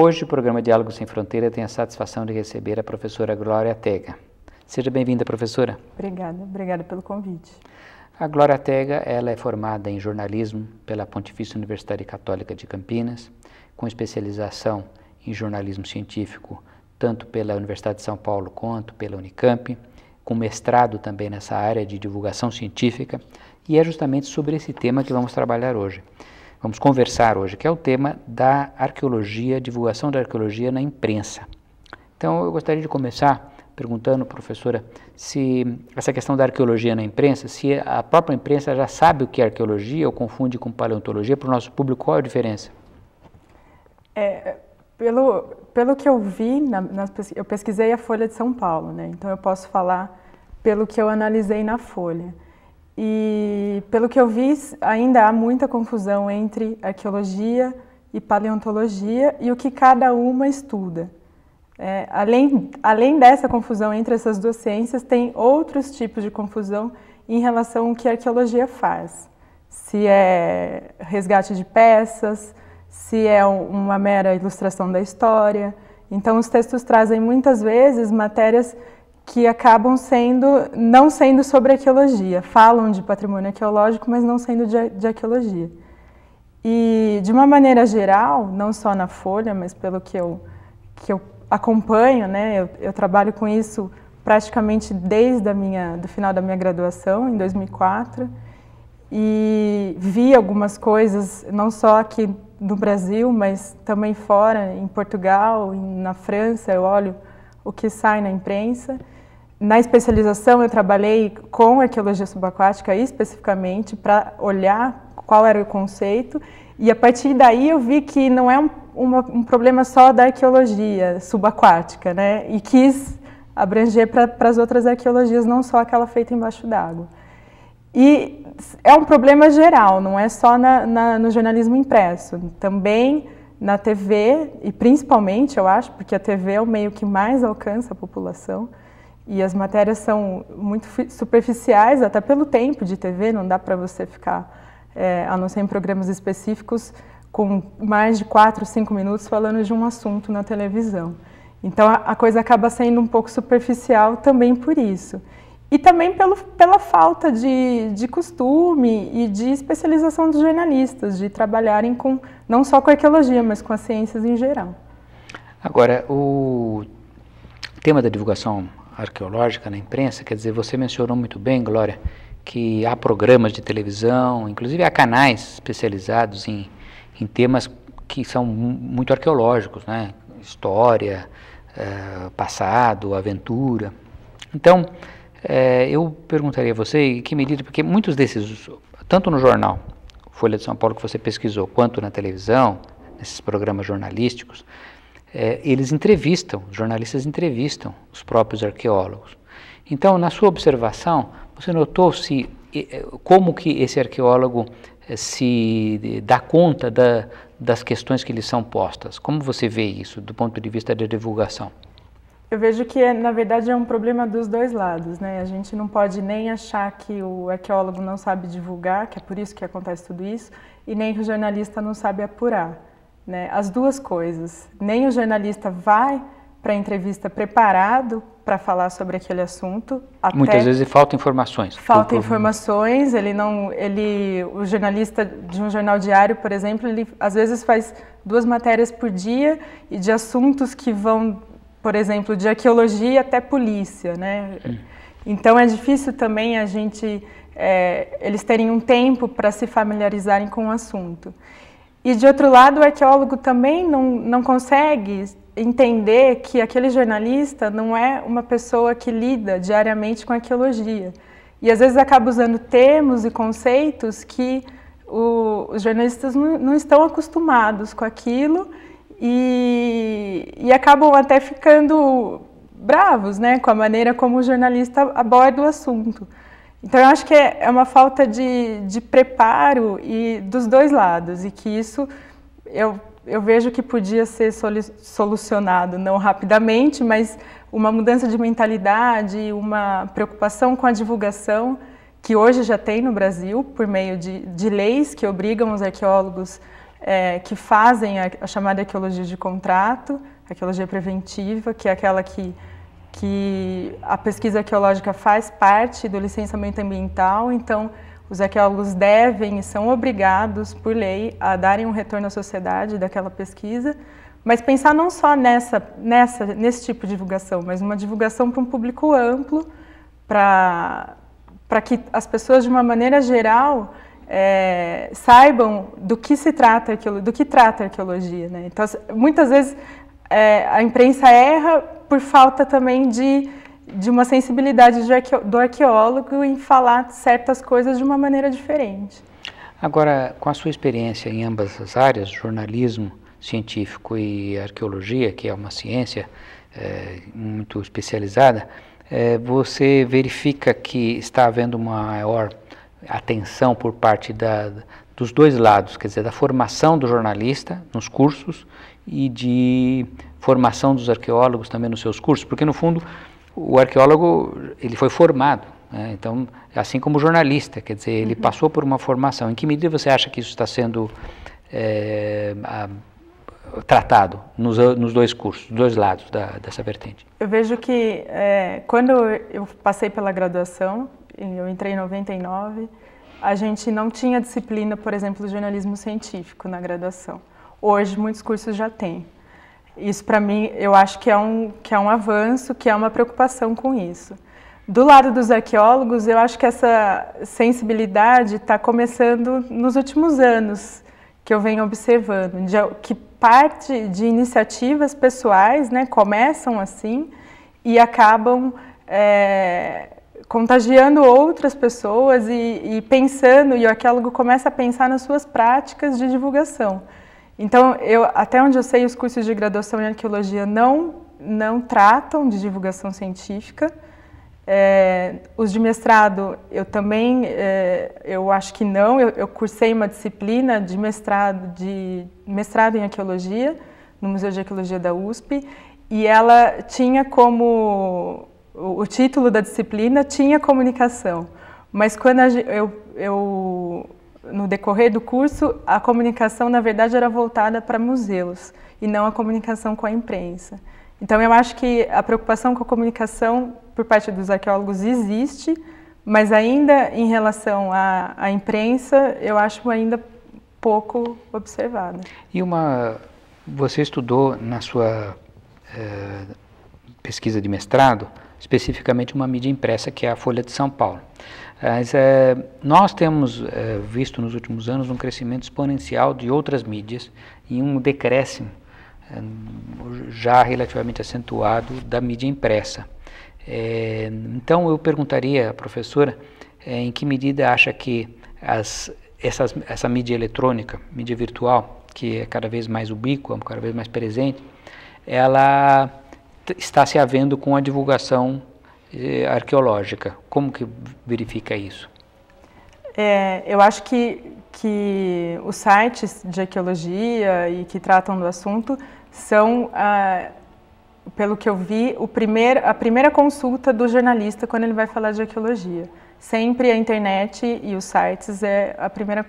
Hoje o programa Diálogo Sem Fronteira tem a satisfação de receber a professora Glória Tega. Seja bem-vinda, professora. Obrigada, obrigada pelo convite. A Glória Tega, ela é formada em jornalismo pela Pontifícia Universidade Católica de Campinas, com especialização em jornalismo científico tanto pela Universidade de São Paulo quanto pela Unicamp, com mestrado também nessa área de divulgação científica, e é justamente sobre esse tema que vamos trabalhar hoje vamos conversar hoje, que é o tema da arqueologia, divulgação da arqueologia na imprensa. Então, eu gostaria de começar perguntando, professora, se essa questão da arqueologia na imprensa, se a própria imprensa já sabe o que é arqueologia ou confunde com paleontologia, para o nosso público, qual é a diferença? É, pelo, pelo que eu vi, na, na, eu pesquisei a Folha de São Paulo, né? então eu posso falar pelo que eu analisei na Folha. E pelo que eu vi, ainda há muita confusão entre arqueologia e paleontologia e o que cada uma estuda. É, além, além dessa confusão entre essas duas ciências, tem outros tipos de confusão em relação ao que a arqueologia faz. Se é resgate de peças, se é uma mera ilustração da história. Então, os textos trazem muitas vezes matérias que acabam sendo não sendo sobre arqueologia, falam de patrimônio arqueológico, mas não sendo de, de arqueologia. E de uma maneira geral, não só na Folha, mas pelo que eu que eu acompanho, né, eu, eu trabalho com isso praticamente desde a minha do final da minha graduação em 2004 e vi algumas coisas não só aqui no Brasil, mas também fora, em Portugal, na França, eu olho o que sai na imprensa na especialização eu trabalhei com arqueologia subaquática especificamente para olhar qual era o conceito e a partir daí eu vi que não é um, uma, um problema só da arqueologia subaquática, né? E quis abranger para as outras arqueologias, não só aquela feita embaixo d'água. E é um problema geral, não é só na, na, no jornalismo impresso. Também na TV, e principalmente, eu acho, porque a TV é o meio que mais alcança a população, e as matérias são muito superficiais, até pelo tempo de TV, não dá para você ficar, é, a não ser em programas específicos, com mais de quatro cinco minutos falando de um assunto na televisão. Então a, a coisa acaba sendo um pouco superficial também por isso. E também pelo, pela falta de, de costume e de especialização dos jornalistas, de trabalharem com não só com a arqueologia, mas com as ciências em geral. Agora, o tema da divulgação arqueológica na imprensa, quer dizer, você mencionou muito bem, Glória, que há programas de televisão, inclusive há canais especializados em, em temas que são muito arqueológicos, né? História, eh, passado, aventura. Então, eh, eu perguntaria a você em que medida, porque muitos desses, tanto no jornal Folha de São Paulo que você pesquisou, quanto na televisão, nesses programas jornalísticos, é, eles entrevistam, jornalistas entrevistam os próprios arqueólogos. Então, na sua observação, você notou se é, como que esse arqueólogo é, se dá conta da, das questões que lhe são postas? Como você vê isso do ponto de vista da divulgação? Eu vejo que, na verdade, é um problema dos dois lados. Né? A gente não pode nem achar que o arqueólogo não sabe divulgar, que é por isso que acontece tudo isso, e nem que o jornalista não sabe apurar. Né? As duas coisas. Nem o jornalista vai para a entrevista preparado para falar sobre aquele assunto. Muitas vezes falta informações. Falta informações, ele não, ele, o jornalista de um jornal diário, por exemplo, ele às vezes faz duas matérias por dia e de assuntos que vão, por exemplo, de arqueologia até polícia, né? Sim. Então é difícil também a gente, é, eles terem um tempo para se familiarizarem com o assunto. E de outro lado, o arqueólogo também não, não consegue entender que aquele jornalista não é uma pessoa que lida diariamente com arqueologia. E às vezes acaba usando termos e conceitos que o, os jornalistas não, não, estão acostumados com aquilo e, e acabam até ficando bravos né, com a maneira como o jornalista aborda o assunto. Então, eu acho que é, é uma falta de, de preparo e dos dois lados, e que isso eu, eu vejo que podia ser solucionado, não rapidamente, mas uma mudança de mentalidade, uma preocupação com a divulgação, que hoje já tem no Brasil, por meio de, de leis que obrigam os arqueólogos é, que fazem a, a chamada arqueologia de contrato, arqueologia preventiva, que é aquela que que a pesquisa arqueológica faz parte do licenciamento ambiental, então os arqueólogos devem e são obrigados, por lei, a darem um retorno à sociedade daquela pesquisa, mas pensar não só nessa, nessa nesse tipo de divulgação, mas uma divulgação para um público amplo, para que as pessoas, de uma maneira geral, é, saibam do que se trata do que trata a arqueologia, né? Então, muitas vezes é, a imprensa erra por falta também de, de uma sensibilidade do, arqueo, do arqueólogo em falar certas coisas de uma maneira diferente. Agora, com a sua experiência em ambas as áreas, jornalismo científico e arqueologia, que é uma ciência é, muito especializada, é, você verifica que está havendo uma maior atenção por parte da, dos dois lados, quer dizer, da formação do jornalista nos cursos e de formação dos arqueólogos também nos seus cursos, porque no fundo o arqueólogo ele foi formado, né? então assim como o jornalista, quer dizer, ele uhum. passou por uma formação. Em que medida você acha que isso está sendo é, a, tratado nos, nos, dois cursos, dois lados da, dessa vertente? Eu vejo que é, quando eu passei pela graduação, eu entrei em 99 a gente não tinha disciplina, por exemplo, de jornalismo científico na graduação. Hoje, muitos cursos já têm. Isso, para mim, eu acho que é, um, que é um avanço, que é uma preocupação com isso. Do lado dos arqueólogos, eu acho que essa sensibilidade está começando nos últimos anos, que eu venho observando, de, que parte de iniciativas pessoais né, começam assim e acabam é, contagiando outras pessoas e, e, pensando, e o arqueólogo começa a pensar nas suas práticas de divulgação. Então, eu, até onde eu sei, os cursos de graduação em arqueologia não, não tratam de divulgação científica. É, os de mestrado, eu também, é, eu acho que não. Eu, eu, cursei uma disciplina de mestrado, de mestrado em arqueologia, no Museu de Arqueologia da USP, e ela tinha como o, título da disciplina tinha comunicação, mas quando a, eu, eu no decorrer do curso, a comunicação, na verdade, era voltada para museus e não a comunicação com a imprensa. Então, eu acho que a preocupação com a comunicação por parte dos arqueólogos existe, mas ainda em relação à, à imprensa, eu acho ainda pouco observada. E uma... Você estudou na sua eh, pesquisa de mestrado especificamente uma mídia impressa, que é a Folha de São Paulo. Mas, é, nós temos é, visto nos últimos anos um crescimento exponencial de outras mídias e um decréscimo é, já relativamente acentuado da mídia impressa. então eu perguntaria à professora em que medida acha que as, essas, essa mídia eletrônica, mídia virtual, que é cada vez mais ubíqua, cada vez mais presente, ela está se havendo com a divulgação eh, arqueológica. Como que verifica isso? É, eu acho que, que os sites de arqueologia e que tratam do assunto são, ah, pelo que eu vi, o primeiro a primeira consulta do jornalista quando ele vai falar de arqueologia. Sempre a internet e os sites é a primeira,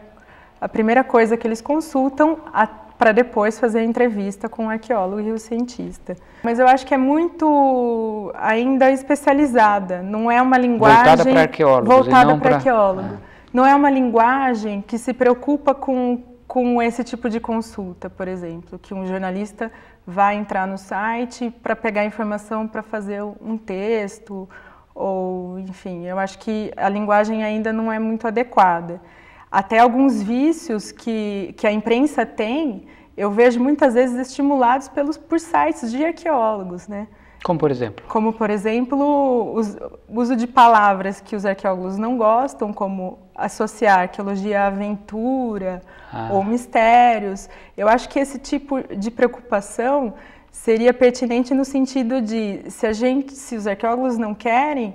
a primeira coisa que eles consultam, até para depois fazer a entrevista com o arqueólogo e o cientista. Mas eu acho que é muito ainda especializada, não é uma linguagem voltada para arqueólogo. Voltada para arqueólogo. Não é uma linguagem que se preocupa com com esse tipo de consulta, por exemplo, que um jornalista vai entrar no site para pegar informação para fazer um texto ou, enfim, eu acho que a linguagem ainda não é muito adequada até alguns vícios que, que a imprensa tem, eu vejo muitas vezes estimulados pelos, por sites de arqueólogos, né? Como por exemplo? Como por exemplo, o uso de palavras que os arqueólogos não gostam, como associar arqueologia à aventura ah. ou mistérios. Eu acho que esse tipo de preocupação seria pertinente no sentido de se a gente, se os arqueólogos não querem,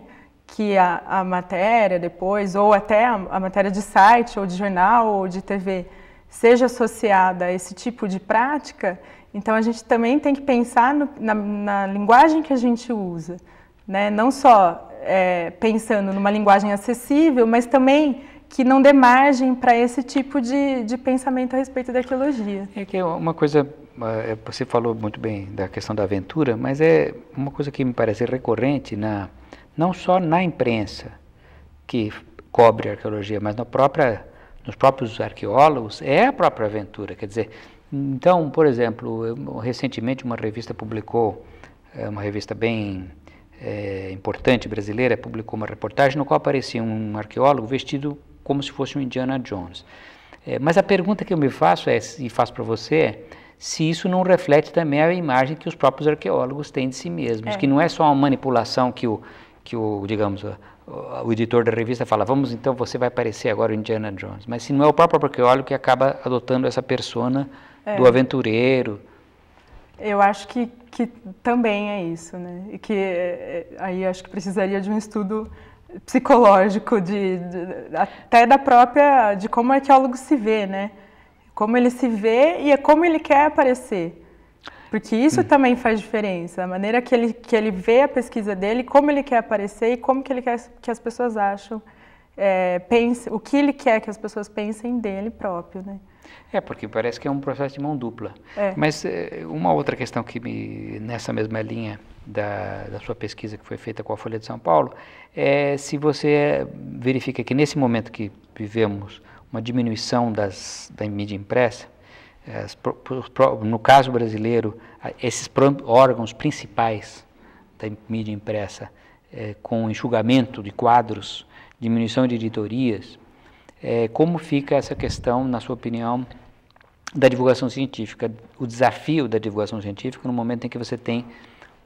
que a, a matéria depois, ou até a, a matéria de site, ou de jornal, ou de TV, seja associada a esse tipo de prática, então a gente também tem que pensar no, na, na, linguagem que a gente usa, né? não só é, pensando numa linguagem acessível, mas também que não dê margem para esse tipo de, de pensamento a respeito da arqueologia. É que é uma coisa, é, é, você falou muito bem da questão da aventura, mas é uma coisa que me parece recorrente na não só na imprensa que cobre a arqueologia, mas na própria, nos próprios arqueólogos, é a própria aventura. Quer dizer, então, por exemplo, eu, recentemente uma revista publicou, é, uma revista bem é, importante brasileira, publicou uma reportagem no qual aparecia um arqueólogo vestido como se fosse um Indiana Jones. É, mas a pergunta que eu me faço é, e faço para você é, se isso não reflete também a imagem que os próprios arqueólogos têm de si mesmos, é. que não é só uma manipulação que o que o, digamos, o editor da revista fala, vamos então, você vai aparecer agora o Indiana Jones. Mas se não é o próprio arqueólogo que acaba adotando essa persona é. do aventureiro. Eu acho que, que também é isso, né? E que é, é, aí acho que precisaria de um estudo psicológico, de, de até da própria, de como o arqueólogo se vê, né? Como ele se vê e é como ele quer aparecer. Porque isso hum. também faz diferença, a maneira que ele, que ele vê a pesquisa dele, como ele quer aparecer e como que ele quer que as pessoas acham, é, pense, o que ele quer que as pessoas pensem dele próprio, né? É, porque parece que é um processo de mão dupla. É. Mas eh, uma outra questão que me, nessa mesma linha da, da sua pesquisa que foi feita com a Folha de São Paulo, é se você verifica que nesse momento que vivemos uma diminuição das, da mídia impressa, é, no caso brasileiro, esses órgãos principais da mídia impressa, é, com enxugamento de quadros, diminuição de editorias, é, como fica essa questão, na sua opinião, da divulgação científica, o desafio da divulgação científica no momento em que você tem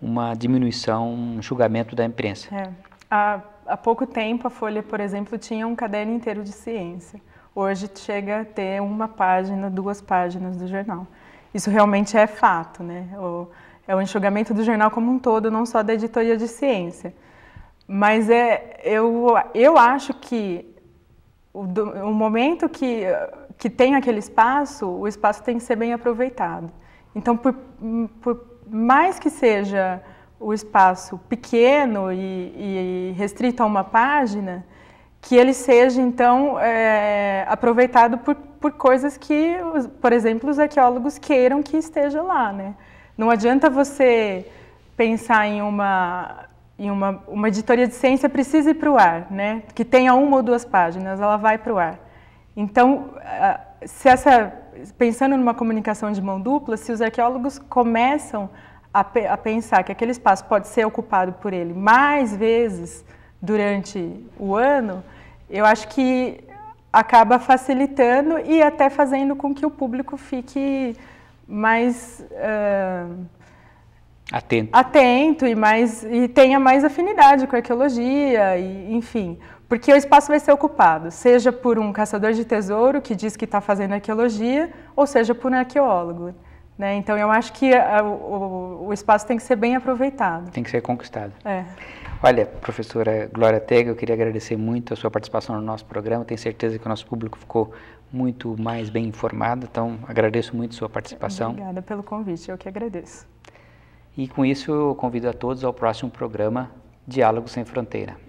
uma diminuição, um enxugamento da imprensa? É. Há, há pouco tempo, a Folha, por exemplo, tinha um caderno inteiro de ciência. Hoje chega a ter uma página, duas páginas do jornal. Isso realmente é fato, né? O, é o enxugamento do jornal como um todo, não só da editoria de ciência. Mas é, eu, eu acho que o, o momento que, que tem aquele espaço, o espaço tem que ser bem aproveitado. Então, por, por mais que seja o espaço pequeno e, e restrito a uma página, que ele seja então é, aproveitado por, por coisas que, por exemplo, os arqueólogos queiram que esteja lá, né? Não adianta você pensar em uma em uma, uma editoria de ciência precisa ir para o ar, né? Que tenha uma ou duas páginas, ela vai para o ar. Então, se essa pensando numa comunicação de mão dupla, se os arqueólogos começam a, a pensar que aquele espaço pode ser ocupado por ele mais vezes, durante o ano, eu acho que acaba facilitando e até fazendo com que o público fique mais uh, atento. atento e mais e tenha mais afinidade com a arqueologia e enfim porque o espaço vai ser ocupado seja por um caçador de tesouro que diz que está fazendo arqueologia ou seja por um arqueólogo né? Então eu acho que a, eh, o, o, espaço tem que ser bem aproveitado. Tem que ser conquistado. É. Olha, professora Glória Tega, eu queria agradecer muito a sua participação no nosso programa. Tenho certeza que o nosso público ficou muito mais bem informado, então agradeço muito a sua participação. Obrigada pelo convite, eu que agradeço. E com isso eu convido a todos ao próximo programa Diálogo Sem Fronteira.